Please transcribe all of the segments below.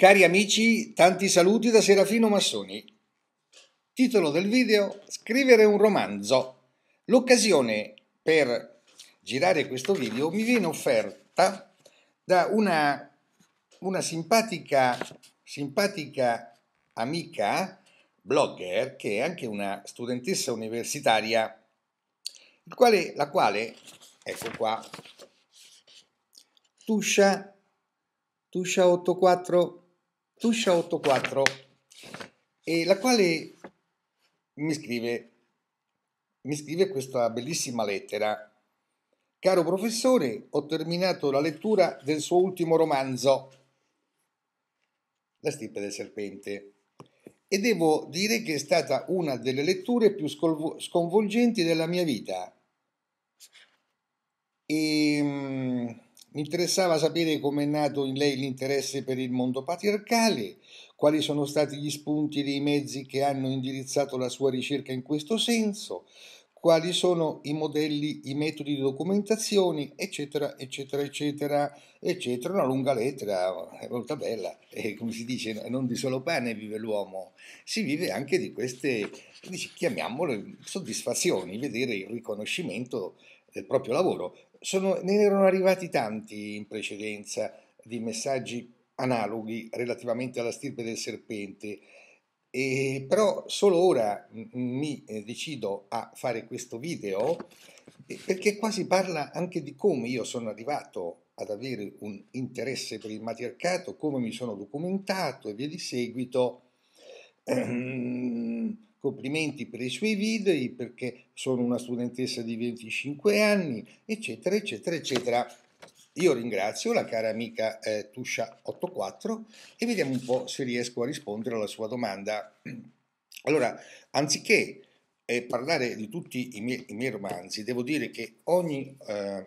Cari amici, tanti saluti da Serafino Massoni. Titolo del video Scrivere un romanzo. L'occasione per girare questo video mi viene offerta da una, una simpatica, simpatica amica blogger che è anche una studentessa universitaria, quale, la quale, ecco qua, Tuscia, Tuscia 84 Tuscia 84, e la quale mi scrive, mi scrive questa bellissima lettera. Caro professore, ho terminato la lettura del suo ultimo romanzo, La stirpe del serpente, e devo dire che è stata una delle letture più sconvolgenti della mia vita. E, ehm, mi interessava sapere come è nato in lei l'interesse per il mondo patriarcale, quali sono stati gli spunti e i mezzi che hanno indirizzato la sua ricerca in questo senso, quali sono i modelli, i metodi di documentazione, eccetera, eccetera, eccetera, eccetera. Una lunga lettera, è molto bella, e come si dice, non di solo pane vive l'uomo, si vive anche di queste, chiamiamole, soddisfazioni, vedere il riconoscimento del proprio lavoro. Sono, ne erano arrivati tanti in precedenza di messaggi analoghi relativamente alla stirpe del serpente, e però solo ora mi eh, decido a fare questo video perché qua si parla anche di come io sono arrivato ad avere un interesse per il matriarcato, come mi sono documentato e via di seguito Ehm, complimenti per i suoi video perché sono una studentessa di 25 anni, eccetera, eccetera, eccetera. Io ringrazio la cara amica eh, Tuscia84 e vediamo un po' se riesco a rispondere alla sua domanda. Allora, anziché eh, parlare di tutti i miei, i miei, romanzi, devo dire che ogni, eh,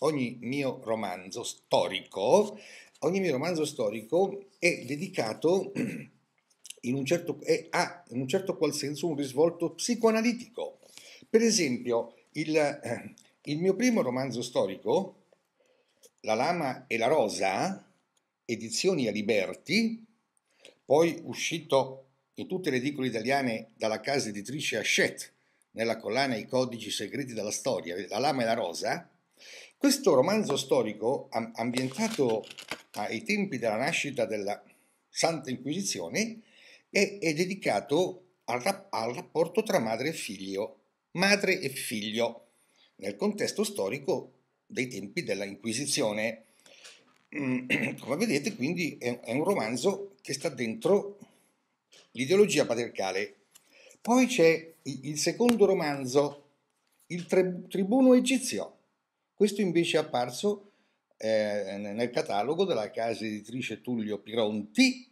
ogni mio romanzo storico, ogni mio romanzo storico è dedicato in un certo, è, ha in un certo qual senso un risvolto psicoanalitico. Per esempio, il, eh, il mio primo romanzo storico, La lama e la rosa, edizioni a Liberti, poi uscito in tutte le edicole italiane dalla casa editrice Hachette, nella collana I codici segreti della storia, La lama e la rosa, questo romanzo storico, ambientato ai tempi della nascita della Santa Inquisizione, e è dedicato al, rap- al rapporto tra madre e figlio, madre e figlio, nel contesto storico dei tempi della Inquisizione. Mm, come vedete, quindi, è un romanzo che sta dentro l'ideologia patriarcale. Poi c'è il secondo romanzo, Il tribuno egizio. Questo invece è apparso eh, nel catalogo della casa editrice Tullio Pironti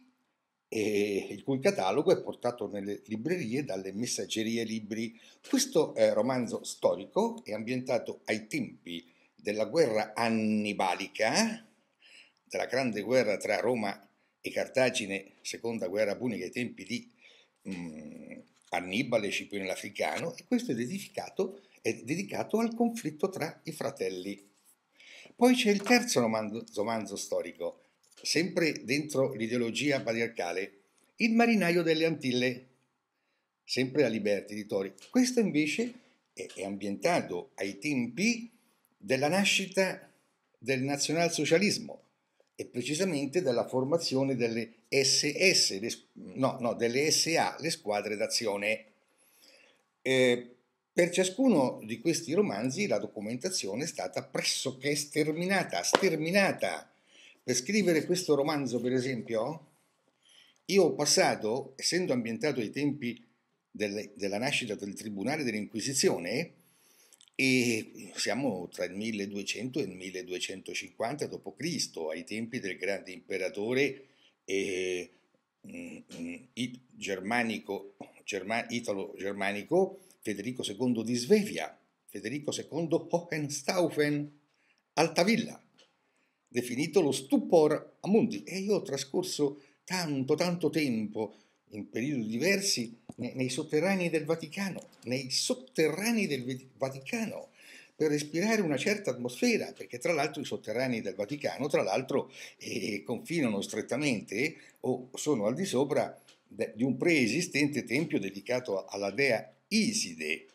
il cui catalogo è portato nelle librerie dalle messaggerie libri. Questo eh, romanzo storico è ambientato ai tempi della guerra annibalica, della grande guerra tra Roma e Cartagine, seconda guerra punica ai tempi di mh, mm, Annibale Cipriano l'Africano, e questo è dedicato, è dedicato al conflitto tra i fratelli. Poi c'è il terzo romanzo, romanzo storico, sempre dentro l'ideologia patriarcale, il marinaio delle Antille, sempre a Liberti di Tori. Questo invece è, ambientato ai tempi della nascita del nazionalsocialismo e precisamente della formazione delle SS, le, no, no, delle SA, le squadre d'azione. Eh, per ciascuno di questi romanzi la documentazione è stata pressoché sterminata, sterminata per scrivere questo romanzo, per esempio, io ho passato, essendo ambientato ai tempi delle, della nascita del Tribunale dell'Inquisizione, e siamo tra il 1200 e il 1250 d.C., ai tempi del grande imperatore eh, it, germanico, germa, italo-germanico Federico II di Svevia, Federico II Hohenstaufen, Altavilla definito lo stupor a Mundi e io ho trascorso tanto, tanto tempo in periodi diversi nei, nei sotterranei del Vaticano, nei sotterranei del Vaticano, per respirare una certa atmosfera, perché tra l'altro i sotterranei del Vaticano, tra l'altro, eh, confinano strettamente o sono al di sopra de, di un preesistente tempio dedicato alla dea Iside.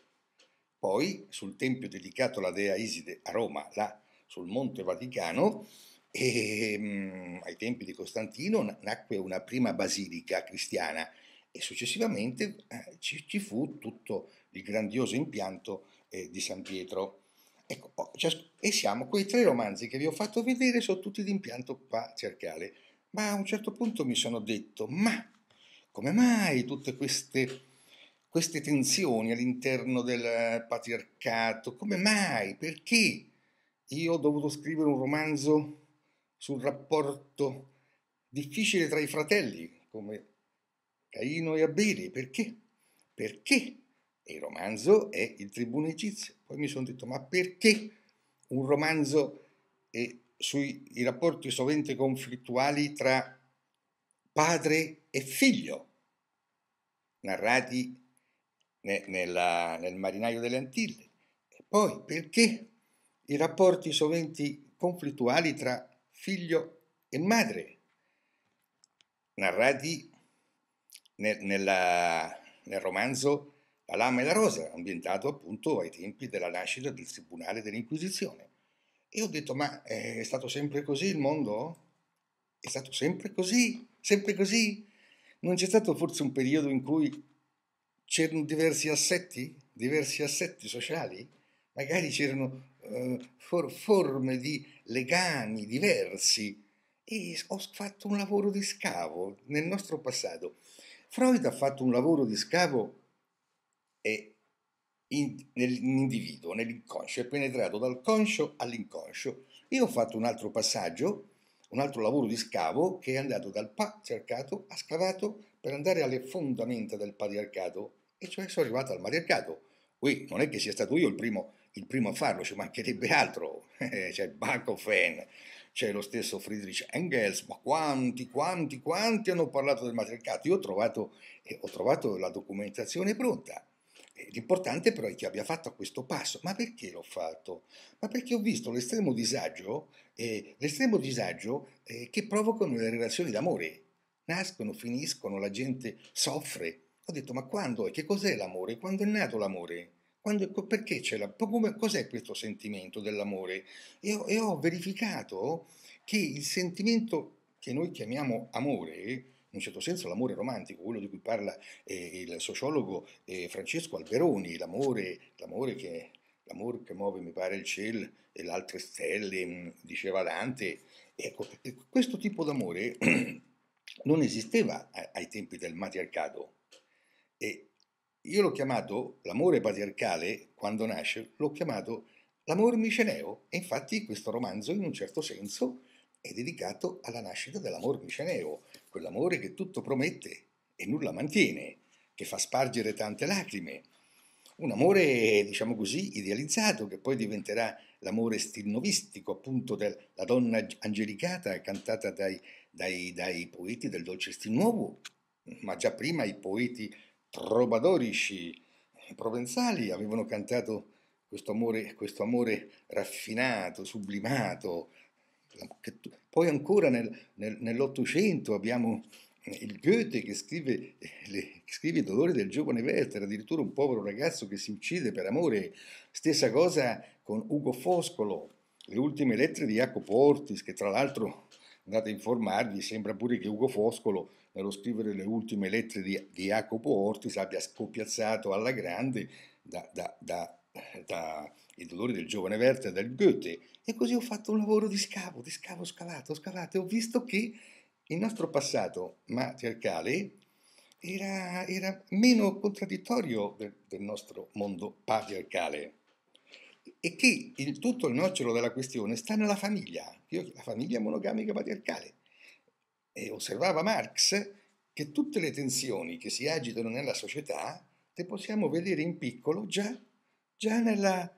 Poi sul tempio dedicato alla dea Iside a Roma, la sul Monte Vaticano e ehm, mh, ai tempi di Costantino nacque una prima basilica cristiana e successivamente eh, ci, ci, fu tutto il grandioso impianto eh, di San Pietro. Ecco, oh, ciasc- e siamo, quei tre romanzi che vi ho fatto vedere sono tutti di impianto patriarcale, ma a un certo punto mi sono detto, ma come mai tutte queste, queste tensioni all'interno del eh, patriarcato? Come mai? Perché? io ho dovuto scrivere un romanzo sul rapporto difficile tra i fratelli, come Caino e Abele. Perché? Perché? E il romanzo è Il Tribune egizio. Poi mi sono detto, ma perché un romanzo eh, sui rapporti sovente conflittuali tra padre e figlio, narrati ne, nella, nel Marinaio delle Antille? E poi perché i rapporti soventi conflittuali tra figlio e madre, narrati nel, nella, nel romanzo La lama e la rosa, ambientato appunto ai tempi della nascita del Tribunale dell'Inquisizione. E ho detto, ma eh, è stato sempre così il mondo? È stato sempre così, sempre così? Non c'è stato forse un periodo in cui c'erano diversi assetti, diversi assetti sociali? Magari c'erano eh, for, forme di legami diversi e ho fatto un lavoro di scavo nel nostro passato. Freud ha fatto un lavoro di scavo eh, in, nell'individuo, nell'inconscio, è penetrato dal conscio all'inconscio. Io ho fatto un altro passaggio, un altro lavoro di scavo che è andato dal patriarcato, ha scavato per andare alle fondamenta del patriarcato, e cioè sono arrivato al matriarcato. Qui non è che sia stato io il primo il primo a farlo, ci mancherebbe altro, eh, c'è Bakofen, c'è lo stesso Friedrich Engels, ma quanti, quanti, quanti hanno parlato del matriarcato? Io ho trovato, eh, ho trovato la documentazione pronta. L'importante però è che abbia fatto questo passo. Ma perché l'ho fatto? Ma perché ho visto l'estremo disagio, eh, l'estremo disagio eh, che provocano le relazioni d'amore. Nascono, finiscono, la gente soffre. Ho detto, ma quando? E che cos'è l'amore? Quando è nato l'amore? Quando, perché c'è la, come, cos'è questo sentimento dell'amore? E ho, e ho, verificato che il sentimento che noi chiamiamo amore, in un certo senso l'amore romantico, quello di cui parla eh, il sociologo eh, Francesco Alberoni, l'amore, l'amore, che, l'amore, che, muove, mi pare, il cielo e le altre stelle, mm, diceva Dante. Ecco, questo tipo d'amore non esisteva ai tempi del matriarcato. E, io l'ho chiamato l'amore patriarcale, quando nasce, l'ho chiamato l'amore miceneo e infatti questo romanzo in un certo senso è dedicato alla nascita dell'amor miceneo, quell'amore che tutto promette e nulla mantiene, che fa spargere tante lacrime. Un amore, diciamo così, idealizzato, che poi diventerà l'amore stilnovistico, appunto, della donna angelicata cantata dai, dai, dai poeti del dolce stil nuovo, ma già prima i poeti trobadorici provenzali avevano cantato questo amore, questo amore raffinato, sublimato. Poi ancora nel, nel, nell'Ottocento abbiamo il Goethe che scrive, le, che scrive, Il dolore del giovane Werther, addirittura un povero ragazzo che si uccide per amore. Stessa cosa con Ugo Foscolo, le ultime lettere di Jacopo Ortis, che tra l'altro andate a informarvi, sembra pure che Ugo Foscolo dallo scrivere le ultime lettere di, di Jacopo Ortis abbia scopiazzato alla grande da, da, da, da i dolori del giovane Werther del Goethe. E così ho fatto un lavoro di scavo, di scavo scavato, scavato e ho visto che il nostro passato matriarcale era, era meno contraddittorio del, del, nostro mondo patriarcale e che il, tutto il nocciolo della questione sta nella famiglia, la famiglia monogamica patriarcale. E osservava Marx che tutte le tensioni che si agitano nella società le possiamo vedere in piccolo già, già nella,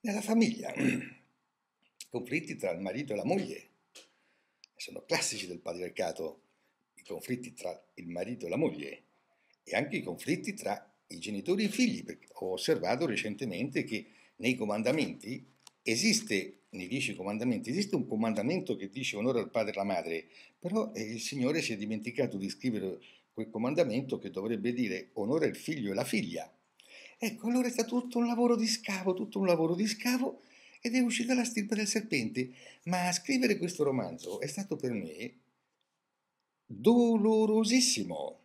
nella famiglia. Conflitti tra il marito e la moglie sono classici del patriarcato, i conflitti tra il marito e la moglie e anche i conflitti tra i genitori e i figli. Perché ho osservato recentemente che nei comandamenti esiste nei dieci comandamenti esiste un comandamento che dice onore al padre e alla madre, però eh, il Signore si è dimenticato di scrivere quel comandamento che dovrebbe dire onore al figlio e la figlia. Ecco, allora è stato tutto un lavoro di scavo, tutto un lavoro di scavo ed è uscita la stirpa del serpente. Ma scrivere questo romanzo è stato per me dolorosissimo.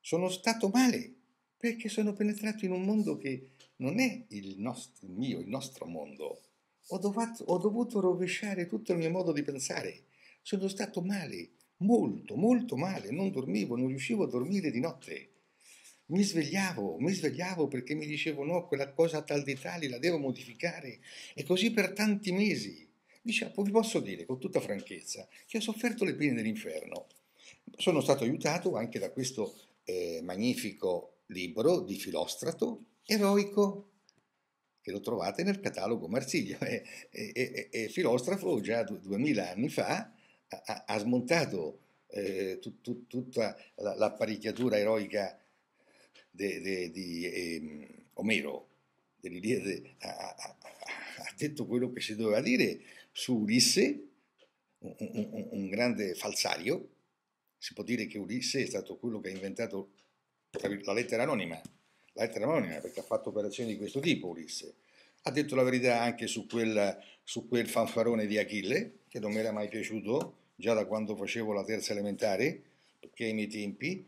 Sono stato male perché sono penetrato in un mondo che non è il, nostro, il mio, il nostro mondo ho, dovato, ho dovuto rovesciare tutto il mio modo di pensare. Sono stato male, molto, molto male. Non dormivo, non riuscivo a dormire di notte. Mi svegliavo, mi svegliavo perché mi dicevo no, quella cosa tal di tali la devo modificare. E così per tanti mesi. Diciamo, vi posso dire con tutta franchezza che ho sofferto le pene dell'inferno. Sono stato aiutato anche da questo eh, magnifico libro di Filostrato, Eroico, che lo trovate nel catalogo Marsiglio. E, e, e Filostrafo già duemila anni fa ha, ha smontato eh, tut, tut, tutta l'apparecchiatura eroica di eh, Omero, dell'Iliade, ha, ha, ha, detto quello che si doveva dire su Ulisse, un, un, un grande falsario. Si può dire che Ulisse è stato quello che ha inventato la lettera anonima, l'altra nomina, perché ha fatto operazioni di questo tipo Ulisse. Ha detto la verità anche su, quella, su quel fanfarone di Achille, che non mi era mai piaciuto, già da quando facevo la terza elementare, perché ai miei tempi,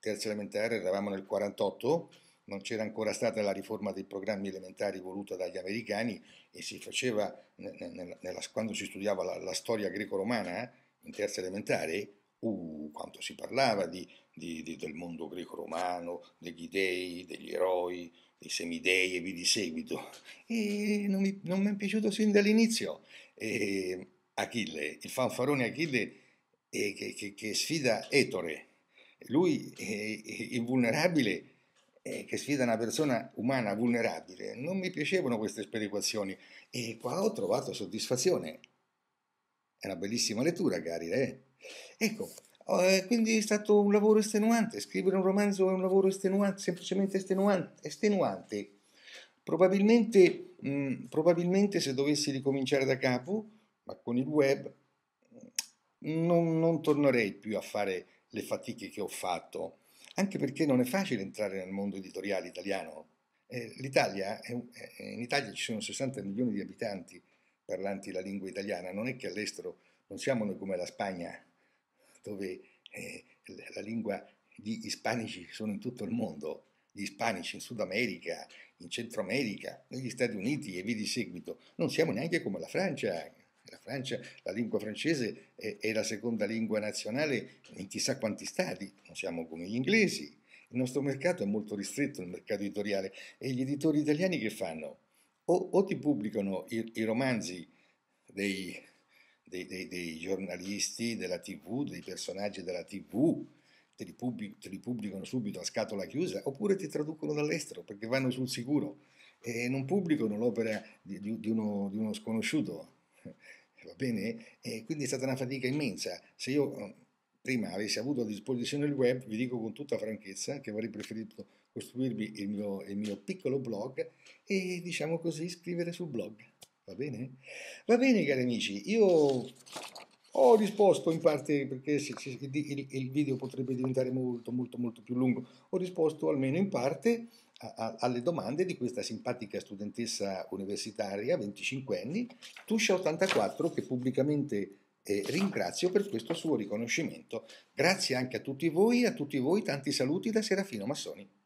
terza elementare, eravamo nel 48, non c'era ancora stata la riforma dei programmi elementari voluta dagli americani e si faceva, nella, nella, quando si studiava la, la storia greco-romana eh, in terza elementare, Uh, quanto si parlava di, di, di, del mondo greco-romano, degli dei, degli eroi, dei semidei e via di seguito. E non mi, non mi è piaciuto sin dall'inizio. E Achille, il fanfarone Achille eh, che, che, che, sfida Ettore, lui eh, invulnerabile che sfida una persona umana vulnerabile. Non mi piacevano queste sperequazioni e qua ho trovato soddisfazione. È una bellissima lettura, cari, eh? Ecco, eh, quindi è stato un lavoro estenuante, scrivere un romanzo è un lavoro estenuante, semplicemente estenuante. estenuante. Probabilmente, mh, mm, probabilmente se dovessi ricominciare da capo, ma con il web, non, non tornerei più a fare le fatiche che ho fatto, anche perché non è facile entrare nel mondo editoriale italiano. Eh, L'Italia, in Italia ci sono 60 milioni di abitanti parlanti la lingua italiana, non è che all'estero non siamo noi come la Spagna dove eh, la lingua gli ispanici sono in tutto il mondo, gli ispanici in Sud America, in Centro America, negli Stati Uniti e via di seguito. Non siamo neanche come la Francia. La, Francia, la lingua francese è, è la seconda lingua nazionale in chissà quanti stati, non siamo come gli inglesi. Il nostro mercato è molto ristretto, il mercato editoriale, e gli editori italiani che fanno? O, o ti pubblicano i, i romanzi dei dei, dei, dei giornalisti della tv, dei personaggi della tv, te li, pubblic- te li, pubblicano subito a scatola chiusa, oppure ti traducono dall'estero perché vanno sul sicuro e non pubblicano l'opera di, di, di, uno, di uno, sconosciuto. Va bene? E quindi è stata una fatica immensa. Se io eh, prima avessi avuto a disposizione il web, vi dico con tutta franchezza che avrei preferito costruirvi il mio, il mio piccolo blog e diciamo così scrivere sul blog. Va bene? Va bene cari amici, io ho risposto in parte perché il, video potrebbe diventare molto molto molto più lungo, ho risposto almeno in parte alle domande di questa simpatica studentessa universitaria, 25 anni, Tuscia84, che pubblicamente eh, ringrazio per questo suo riconoscimento. Grazie anche a tutti voi, a tutti voi tanti saluti da Serafino Massoni.